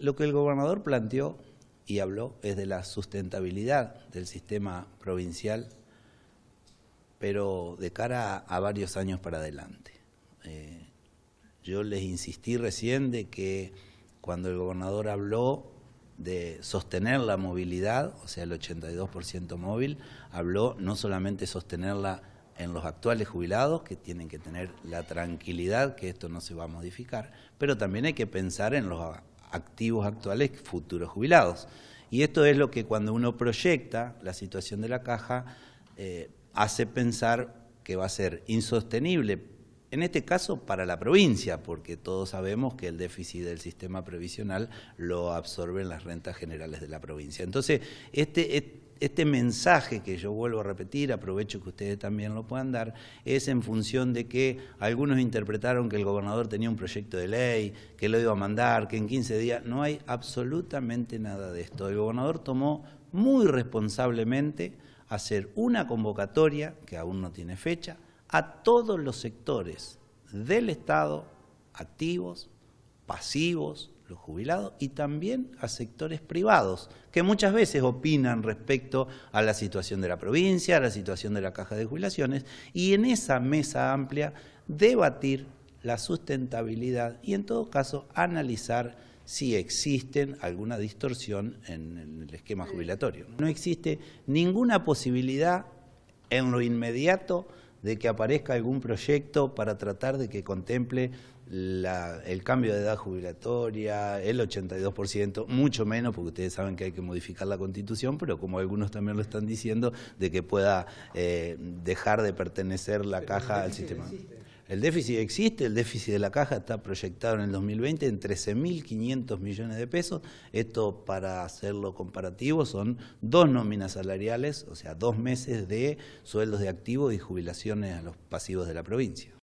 Lo que el gobernador planteó y habló es de la sustentabilidad del sistema provincial, pero de cara a, varios años para adelante. Eh, yo les insistí recién de que cuando el gobernador habló de sostener la movilidad, o sea, el 82% móvil, habló no solamente sostenerla en los actuales jubilados, que tienen que tener la tranquilidad que esto no se va a modificar, pero también hay que pensar en los activos actuales, futuros jubilados. Y esto es lo que cuando uno proyecta la situación de la caja eh, hace pensar que va a ser insostenible, en este caso para la provincia, porque todos sabemos que el déficit del sistema previsional lo absorben las rentas generales de la provincia. Entonces, este, este este mensaje que yo vuelvo a repetir, aprovecho que ustedes también lo puedan dar, es en función de que algunos interpretaron que el gobernador tenía un proyecto de ley, que lo iba a mandar, que en 15 días, no hay absolutamente nada de esto. El gobernador tomó muy responsablemente hacer una convocatoria, que aún no tiene fecha, a todos los sectores del Estado, activos, pasivos, los jubilados y también a sectores privados, que muchas veces opinan respecto a la situación de la provincia, a la situación de la caja de jubilaciones, y en esa mesa amplia debatir la sustentabilidad y en todo caso analizar si existen alguna distorsión en el esquema jubilatorio. No existe ninguna posibilidad en lo inmediato de que aparezca algún proyecto para tratar de que contemple el cambio de edad jubilatoria, el 82%, mucho menos, porque ustedes saben que hay que modificar la constitución, pero como algunos también lo están diciendo, de que pueda eh, dejar de pertenecer la caja al sistema. El déficit existe, el déficit de la caja está proyectado en el 2020 en 13.500 millones de pesos. Esto, para hacerlo comparativo, son dos nóminas salariales, o sea, dos meses de sueldos de activos y jubilaciones a los pasivos de la provincia.